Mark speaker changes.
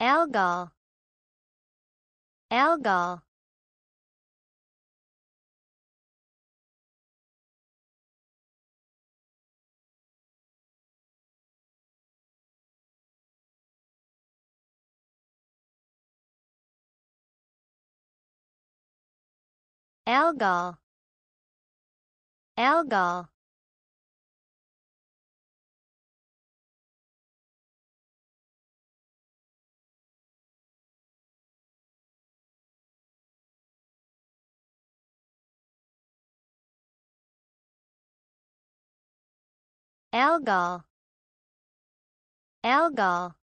Speaker 1: Algol Algol Algol Algol Algol Algol